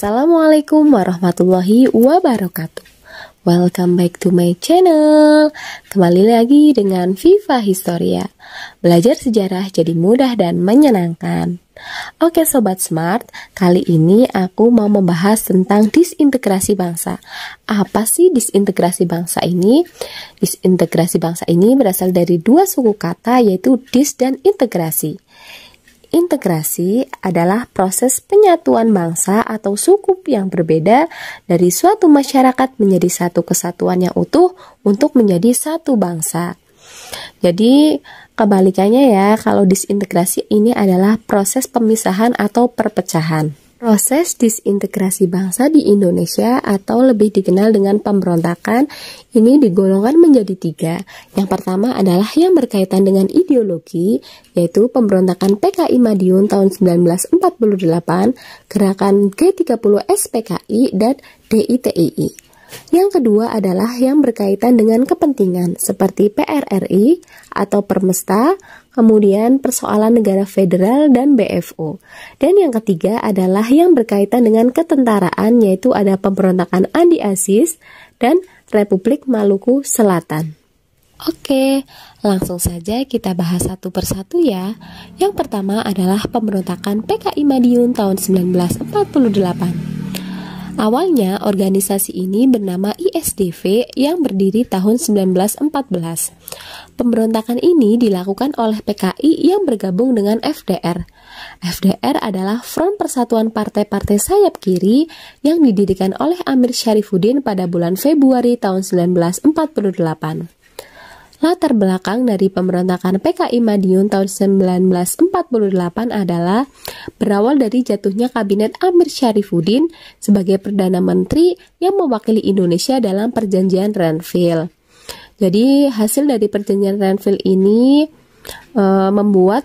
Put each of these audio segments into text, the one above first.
Assalamualaikum warahmatullahi wabarakatuh Welcome back to my channel Kembali lagi dengan Viva Historia Belajar sejarah jadi mudah dan menyenangkan Oke Sobat Smart, kali ini aku mau membahas tentang disintegrasi bangsa Apa sih disintegrasi bangsa ini? Disintegrasi bangsa ini berasal dari dua suku kata yaitu dis dan integrasi Integrasi adalah proses penyatuan bangsa atau suku yang berbeda dari suatu masyarakat menjadi satu kesatuan yang utuh untuk menjadi satu bangsa. Jadi, kebalikannya ya, kalau disintegrasi ini adalah proses pemisahan atau perpecahan. Proses disintegrasi bangsa di Indonesia atau lebih dikenal dengan pemberontakan ini digolongkan menjadi tiga. Yang pertama adalah yang berkaitan dengan ideologi, yaitu pemberontakan PKI Madiun tahun 1948, gerakan G30 SPKI, dan DITII. Yang kedua adalah yang berkaitan dengan kepentingan seperti PRRI atau Permesta, kemudian persoalan negara federal dan BFO. Dan yang ketiga adalah yang berkaitan dengan ketentaraan yaitu ada pemberontakan Andi Aziz dan Republik Maluku Selatan. Oke, langsung saja kita bahas satu persatu ya. Yang pertama adalah pemberontakan PKI Madiun tahun 1948. Awalnya organisasi ini bernama ISDV yang berdiri tahun 1914. Pemberontakan ini dilakukan oleh PKI yang bergabung dengan FDR. FDR adalah Front Persatuan Partai-Partai Sayap Kiri yang didirikan oleh Amir Syarifuddin pada bulan Februari tahun 1948. Latar belakang dari pemberontakan PKI Madiun tahun 1948 adalah berawal dari jatuhnya Kabinet Amir Syarifuddin sebagai Perdana Menteri yang mewakili Indonesia dalam perjanjian Renville. Jadi hasil dari perjanjian Renville ini e, membuat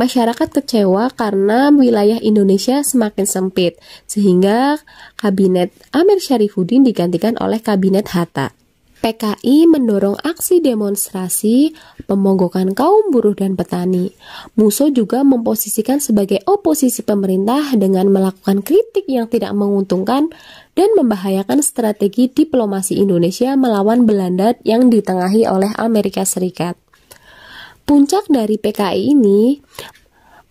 masyarakat kecewa karena wilayah Indonesia semakin sempit, sehingga kabinet Amir Syarifuddin digantikan oleh kabinet Hatta. PKI mendorong aksi demonstrasi pemogokan kaum buruh dan petani. Muso juga memposisikan sebagai oposisi pemerintah dengan melakukan kritik yang tidak menguntungkan dan membahayakan strategi diplomasi Indonesia melawan Belanda yang ditengahi oleh Amerika Serikat. Puncak dari PKI ini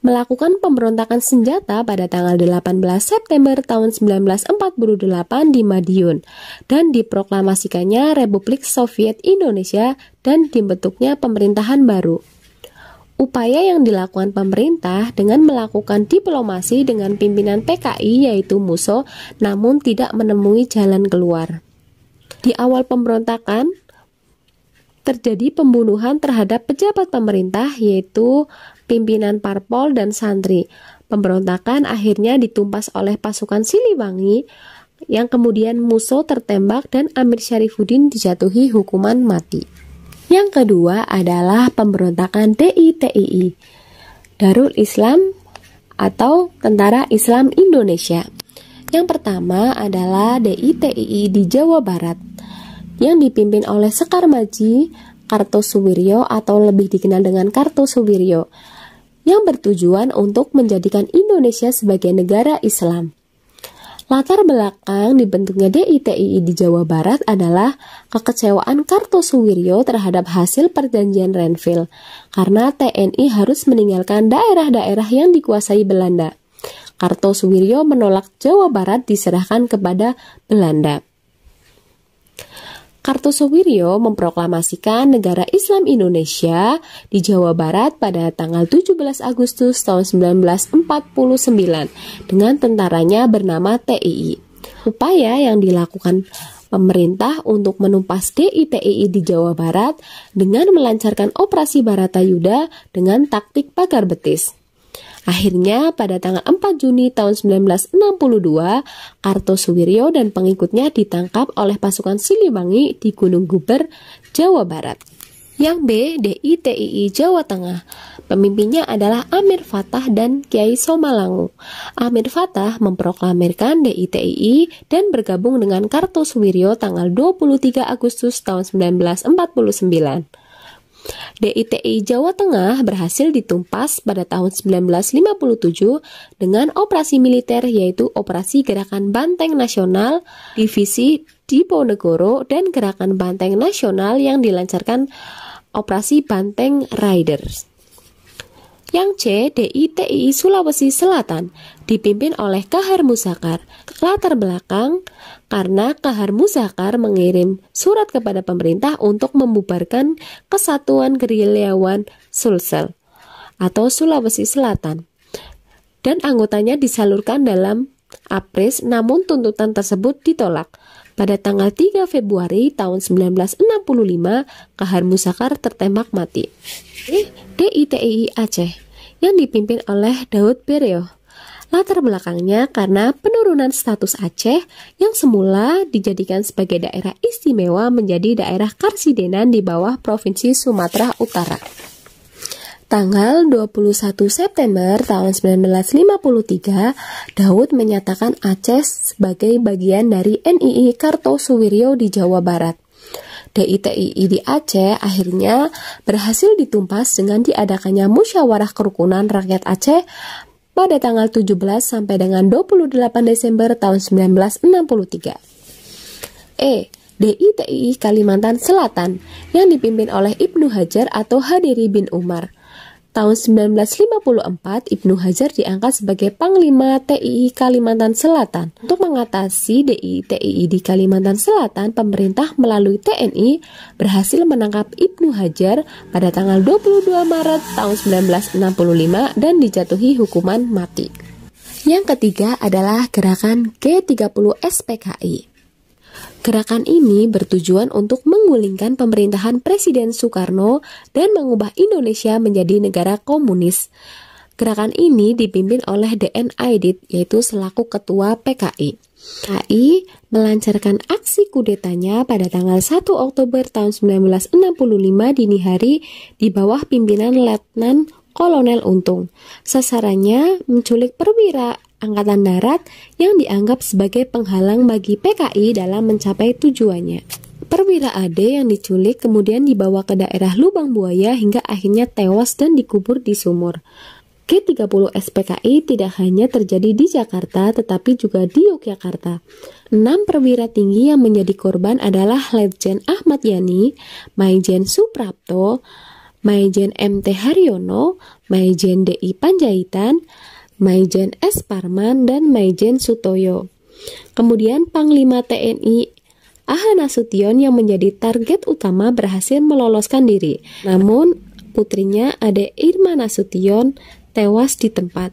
melakukan pemberontakan senjata pada tanggal 18 September tahun 1948 di Madiun dan diproklamasikannya Republik Soviet Indonesia dan dibentuknya pemerintahan baru. Upaya yang dilakukan pemerintah dengan melakukan diplomasi dengan pimpinan PKI yaitu Muso namun tidak menemui jalan keluar. Di awal pemberontakan terjadi pembunuhan terhadap pejabat pemerintah yaitu pimpinan parpol dan santri. Pemberontakan akhirnya ditumpas oleh pasukan Siliwangi yang kemudian Muso tertembak dan Amir Syarifuddin dijatuhi hukuman mati. Yang kedua adalah pemberontakan DITII, Darul Islam atau Tentara Islam Indonesia. Yang pertama adalah DITII di Jawa Barat yang dipimpin oleh Sekar Maji Kartosuwiryo atau lebih dikenal dengan Kartosuwiryo yang bertujuan untuk menjadikan Indonesia sebagai negara Islam. Latar belakang dibentuknya DITII di Jawa Barat adalah kekecewaan Kartosuwiryo terhadap hasil perjanjian Renville karena TNI harus meninggalkan daerah-daerah yang dikuasai Belanda. Kartosuwiryo menolak Jawa Barat diserahkan kepada Belanda. Kartosowiryo memproklamasikan negara Islam Indonesia di Jawa Barat pada tanggal 17 Agustus tahun 1949 dengan tentaranya bernama TII. Upaya yang dilakukan pemerintah untuk menumpas DITII di Jawa Barat dengan melancarkan operasi Baratayuda dengan taktik pagar betis. Akhirnya pada tanggal 4 Juni tahun 1962, Kartosuwiryo dan pengikutnya ditangkap oleh pasukan Siliwangi di Gunung Guber, Jawa Barat. Yang B, DITII Jawa Tengah. Pemimpinnya adalah Amir Fatah dan Kiai Somalangu. Amir Fatah memproklamirkan DITII dan bergabung dengan Kartosuwiryo tanggal 23 Agustus tahun 1949. DITI Jawa Tengah berhasil ditumpas pada tahun 1957 dengan operasi militer yaitu Operasi Gerakan Banteng Nasional Divisi Diponegoro dan Gerakan Banteng Nasional yang dilancarkan Operasi Banteng Riders yang C DITII Sulawesi Selatan dipimpin oleh Kahar Musakar. Latar belakang karena Kahar Musakar mengirim surat kepada pemerintah untuk membubarkan kesatuan gerilyawan Sulsel atau Sulawesi Selatan dan anggotanya disalurkan dalam APRES namun tuntutan tersebut ditolak. Pada tanggal 3 Februari tahun 1965, Kahar Musakar tertembak mati. Eh, DITII Aceh yang dipimpin oleh Daud Bereo. Latar belakangnya karena penurunan status Aceh yang semula dijadikan sebagai daerah istimewa menjadi daerah karsidenan di bawah Provinsi Sumatera Utara. Tanggal 21 September tahun 1953, Daud menyatakan Aceh sebagai bagian dari NII Kartosuwiryo di Jawa Barat. DITII di Aceh akhirnya berhasil ditumpas dengan diadakannya musyawarah kerukunan rakyat Aceh pada tanggal 17 sampai dengan 28 Desember tahun 1963. E. DITII Kalimantan Selatan yang dipimpin oleh Ibnu Hajar atau Hadiri bin Umar Tahun 1954, Ibnu Hajar diangkat sebagai Panglima TII Kalimantan Selatan. Untuk mengatasi DII TII di Kalimantan Selatan, pemerintah melalui TNI berhasil menangkap Ibnu Hajar pada tanggal 22 Maret tahun 1965 dan dijatuhi hukuman mati. Yang ketiga adalah gerakan G30 SPKI. Gerakan ini bertujuan untuk menggulingkan pemerintahan Presiden Soekarno dan mengubah Indonesia menjadi negara komunis. Gerakan ini dipimpin oleh DN Aidit yaitu selaku ketua PKI. PKI melancarkan aksi kudetanya pada tanggal 1 Oktober tahun 1965 dini hari di bawah pimpinan Letnan Kolonel Untung. Sasarannya menculik perwira Angkatan Darat yang dianggap sebagai penghalang bagi PKI dalam mencapai tujuannya. Perwira Ade yang diculik kemudian dibawa ke daerah Lubang Buaya hingga akhirnya tewas dan dikubur di sumur. G30 SPKI tidak hanya terjadi di Jakarta tetapi juga di Yogyakarta. Enam perwira tinggi yang menjadi korban adalah Letjen Ahmad Yani, Maijen Suprapto, Maijen MT Haryono, Maijen DI Panjaitan, Maijen S. Parman dan Maijen Sutoyo. Kemudian Panglima TNI Aha Nasution yang menjadi target utama berhasil meloloskan diri. Namun putrinya Ade Irma Nasution tewas di tempat.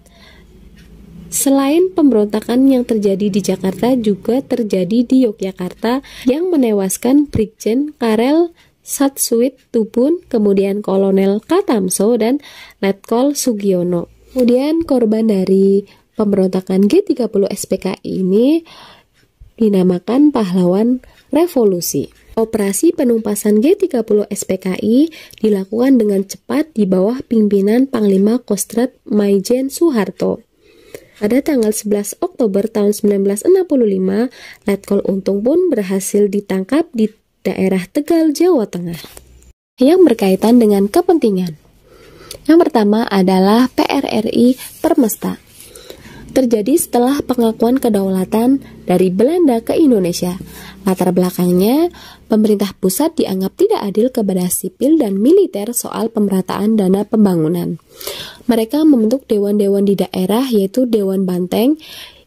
Selain pemberontakan yang terjadi di Jakarta juga terjadi di Yogyakarta yang menewaskan Brigjen Karel Satsuit Tubun, kemudian Kolonel Katamso dan Letkol Sugiono. Kemudian korban dari pemberontakan G30 SPKI ini dinamakan pahlawan revolusi. Operasi penumpasan G30 SPKI dilakukan dengan cepat di bawah pimpinan Panglima Kostrad Maijen Soeharto. Pada tanggal 11 Oktober tahun 1965, Letkol Untung pun berhasil ditangkap di daerah Tegal, Jawa Tengah. Yang berkaitan dengan kepentingan yang pertama adalah PRRI Permesta. Terjadi setelah pengakuan kedaulatan dari Belanda ke Indonesia. Latar belakangnya, pemerintah pusat dianggap tidak adil kepada sipil dan militer soal pemerataan dana pembangunan. Mereka membentuk dewan-dewan di daerah yaitu Dewan Banteng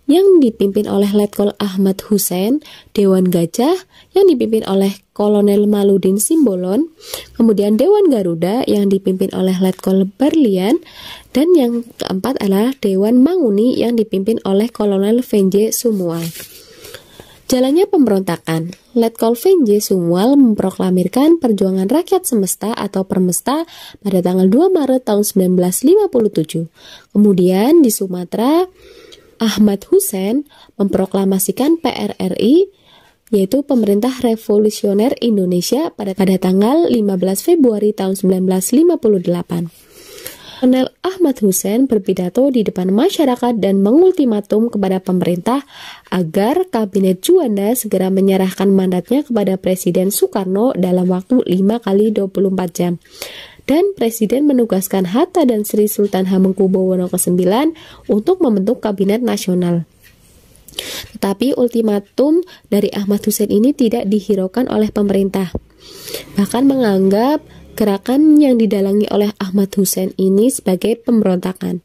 yang dipimpin oleh Letkol Ahmad Hussein, Dewan Gajah yang dipimpin oleh Kolonel Maludin Simbolon, kemudian Dewan Garuda yang dipimpin oleh Letkol Berlian, dan yang keempat adalah Dewan Manguni yang dipimpin oleh Kolonel Venje Sumual. Jalannya pemberontakan, Letkol Venje Sumual memproklamirkan perjuangan rakyat semesta atau permesta pada tanggal 2 Maret tahun 1957. Kemudian di Sumatera, Ahmad Hussein memproklamasikan PRRI yaitu Pemerintah Revolusioner Indonesia pada, pada tanggal 15 Februari tahun 1958. Kolonel Ahmad Hussein berpidato di depan masyarakat dan mengultimatum kepada pemerintah agar Kabinet Juanda segera menyerahkan mandatnya kepada Presiden Soekarno dalam waktu 5 kali 24 jam dan Presiden menugaskan Hatta dan Sri Sultan Hamengkubuwono ke untuk membentuk Kabinet Nasional. Tetapi ultimatum dari Ahmad Hussein ini tidak dihiraukan oleh pemerintah. Bahkan menganggap gerakan yang didalangi oleh Ahmad Hussein ini sebagai pemberontakan.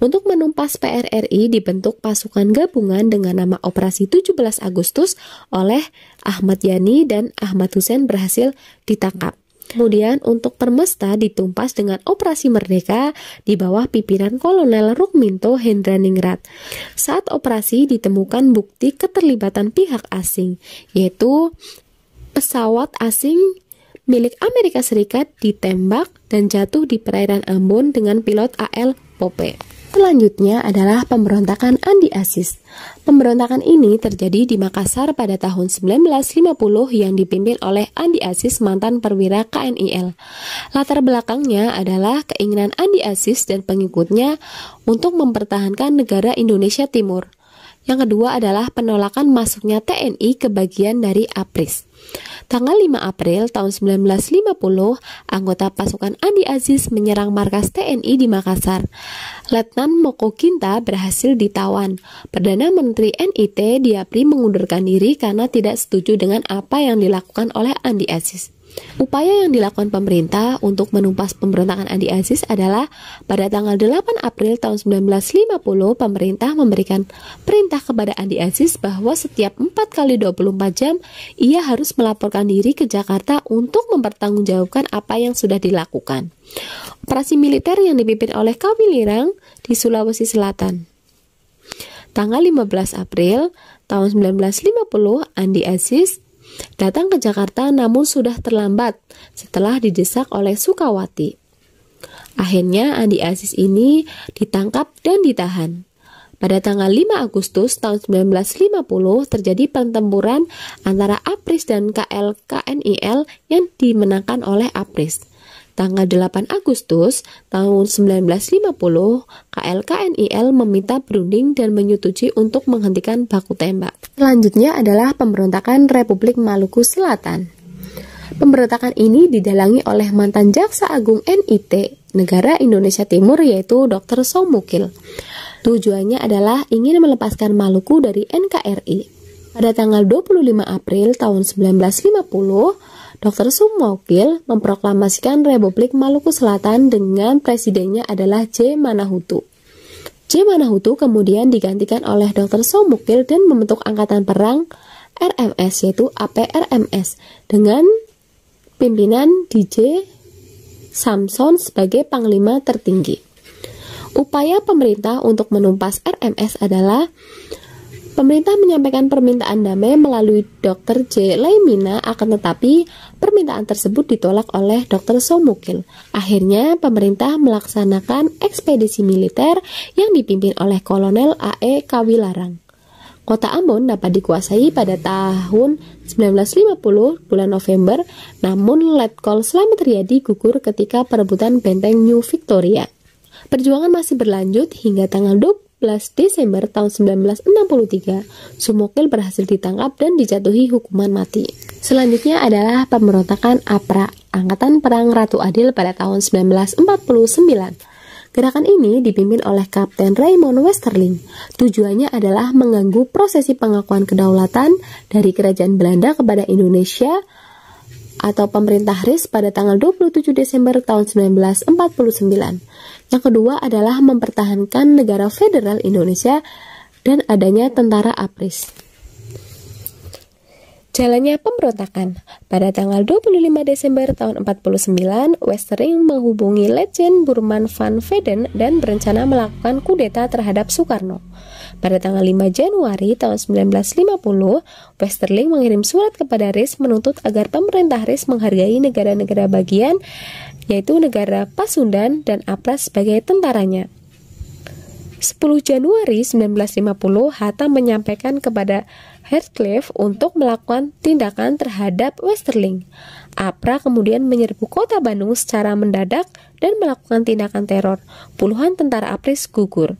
Untuk menumpas PRRI dibentuk pasukan gabungan dengan nama Operasi 17 Agustus oleh Ahmad Yani dan Ahmad Hussein berhasil ditangkap. Kemudian untuk Permesta ditumpas dengan Operasi Merdeka di bawah pimpinan Kolonel Rukminto Hendraningrat. Saat operasi ditemukan bukti keterlibatan pihak asing, yaitu pesawat asing milik Amerika Serikat ditembak dan jatuh di perairan Ambon dengan pilot AL Pope. Selanjutnya adalah pemberontakan Andi Asis. Pemberontakan ini terjadi di Makassar pada tahun 1950 yang dipimpin oleh Andi Asis mantan perwira KNIL. Latar belakangnya adalah keinginan Andi Asis dan pengikutnya untuk mempertahankan negara Indonesia Timur. Yang kedua adalah penolakan masuknya TNI ke bagian dari APRIS. Tanggal 5 April tahun 1950, anggota pasukan Andi Aziz menyerang markas TNI di Makassar. Letnan Moko Kinta berhasil ditawan. Perdana Menteri NIT Diapri mengundurkan diri karena tidak setuju dengan apa yang dilakukan oleh Andi Aziz. Upaya yang dilakukan pemerintah untuk menumpas pemberontakan Andi Aziz adalah pada tanggal 8 April tahun 1950 pemerintah memberikan perintah kepada Andi Aziz bahwa setiap 4 kali 24 jam ia harus melaporkan diri ke Jakarta untuk mempertanggungjawabkan apa yang sudah dilakukan. Operasi militer yang dipimpin oleh Kawilirang di Sulawesi Selatan. Tanggal 15 April tahun 1950, Andi Aziz datang ke Jakarta namun sudah terlambat setelah didesak oleh Sukawati. Akhirnya Andi Aziz ini ditangkap dan ditahan. Pada tanggal 5 Agustus tahun 1950 terjadi pertempuran antara APRIS dan KLKNIL yang dimenangkan oleh APRIS. Tanggal 8 Agustus tahun 1950, KLKNIL meminta berunding dan menyetujui untuk menghentikan baku tembak. Selanjutnya adalah pemberontakan Republik Maluku Selatan. Pemberontakan ini didalangi oleh mantan Jaksa Agung NIT negara Indonesia Timur yaitu Dr. Somukil. Tujuannya adalah ingin melepaskan Maluku dari NKRI. Pada tanggal 25 April tahun 1950, Dr. Sumokil memproklamasikan Republik Maluku Selatan dengan presidennya adalah J. Manahutu. J. Manahutu kemudian digantikan oleh Dr. Sumokil dan membentuk Angkatan Perang RMS yaitu APRMS dengan pimpinan DJ Samson sebagai panglima tertinggi. Upaya pemerintah untuk menumpas RMS adalah Pemerintah menyampaikan permintaan damai melalui Dr. J. Laimina akan tetapi permintaan tersebut ditolak oleh Dr. Somukil. Akhirnya, pemerintah melaksanakan ekspedisi militer yang dipimpin oleh Kolonel A.E. Kawilarang. Kota Ambon dapat dikuasai pada tahun 1950 bulan November, namun Letkol Slamet Riyadi gugur ketika perebutan benteng New Victoria. Perjuangan masih berlanjut hingga tanggal 20 Desember tahun 1963, Sumokil berhasil ditangkap dan dijatuhi hukuman mati. Selanjutnya adalah pemberontakan APRA, Angkatan Perang Ratu Adil pada tahun 1949. Gerakan ini dipimpin oleh Kapten Raymond Westerling. Tujuannya adalah mengganggu prosesi pengakuan kedaulatan dari kerajaan Belanda kepada Indonesia atau pemerintah RIS pada tanggal 27 Desember tahun 1949. Yang kedua adalah mempertahankan negara federal Indonesia dan adanya tentara APRIS. Jalannya pemberontakan. Pada tanggal 25 Desember tahun 49, Westering menghubungi Legend Burman van Veden dan berencana melakukan kudeta terhadap Soekarno. Pada tanggal 5 Januari tahun 1950, Westerling mengirim surat kepada Riis menuntut agar pemerintah Riis menghargai negara-negara bagian, yaitu negara Pasundan dan Apras sebagai tentaranya. 10 Januari 1950, Hatta menyampaikan kepada Heathcliff untuk melakukan tindakan terhadap Westerling. Apra kemudian menyerbu kota Bandung secara mendadak dan melakukan tindakan teror. Puluhan tentara Apris gugur.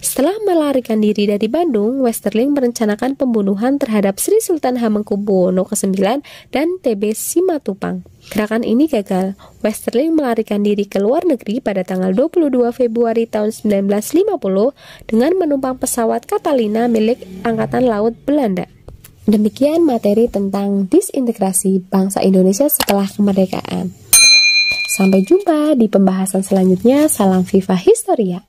Setelah melarikan diri dari Bandung, Westerling merencanakan pembunuhan terhadap Sri Sultan Hamengkubuwono IX dan TB Simatupang. Gerakan ini gagal. Westerling melarikan diri ke luar negeri pada tanggal 22 Februari tahun 1950 dengan menumpang pesawat Catalina milik Angkatan Laut Belanda. Demikian materi tentang disintegrasi bangsa Indonesia setelah kemerdekaan. Sampai jumpa di pembahasan selanjutnya. Salam Viva Historia.